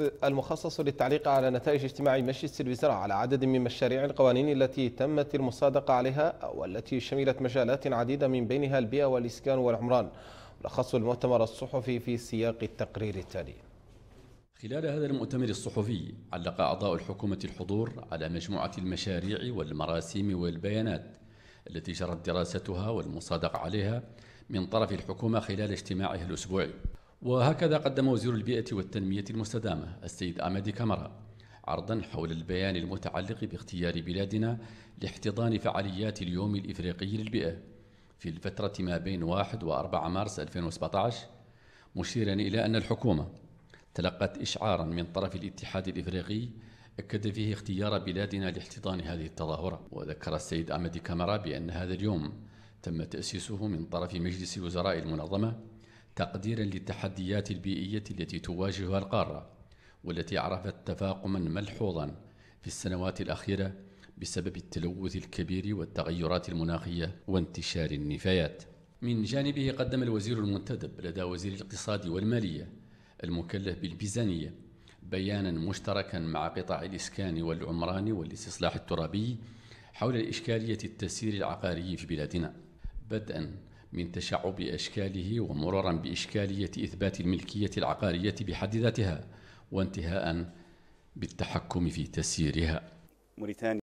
المخصص للتعليق على نتائج اجتماع مجلس الوزراء على عدد من مشاريع القوانين التي تمت المصادقة عليها والتي شملت مجالات عديدة من بينها البيئة والإسكان والعمران ملخص المؤتمر الصحفي في سياق التقرير التالي خلال هذا المؤتمر الصحفي علق أعضاء الحكومة الحضور على مجموعة المشاريع والمراسيم والبيانات التي جرت دراستها والمصادقة عليها من طرف الحكومة خلال اجتماعها الأسبوعي وهكذا قدم وزير البيئة والتنمية المستدامة السيد أمادي كامرا عرضا حول البيان المتعلق باختيار بلادنا لاحتضان فعاليات اليوم الإفريقي للبيئة في الفترة ما بين 1 و4 مارس 2017 مشيرا إلى أن الحكومة تلقت إشعارا من طرف الاتحاد الإفريقي أكد فيه اختيار بلادنا لاحتضان هذه التظاهرة وذكر السيد أمدي كامرا بأن هذا اليوم تم تأسيسه من طرف مجلس وزراء المنظمة تقديرا للتحديات البيئية التي تواجهها القارة والتي عرفت تفاقما ملحوظا في السنوات الأخيرة بسبب التلوث الكبير والتغيرات المناخية وانتشار النفايات. من جانبه قدم الوزير المنتدب لدى وزير الاقتصاد والمالية المكلف بالميزانية بيانا مشتركا مع قطاع الإسكان والعمران والاستصلاح الترابي حول الإشكالية التسيير العقاري في بلادنا بدءا من تشعب اشكاله ومرارا باشكاليه اثبات الملكيه العقاريه بحد ذاتها وانتهاء بالتحكم في تسييرها موريتانيا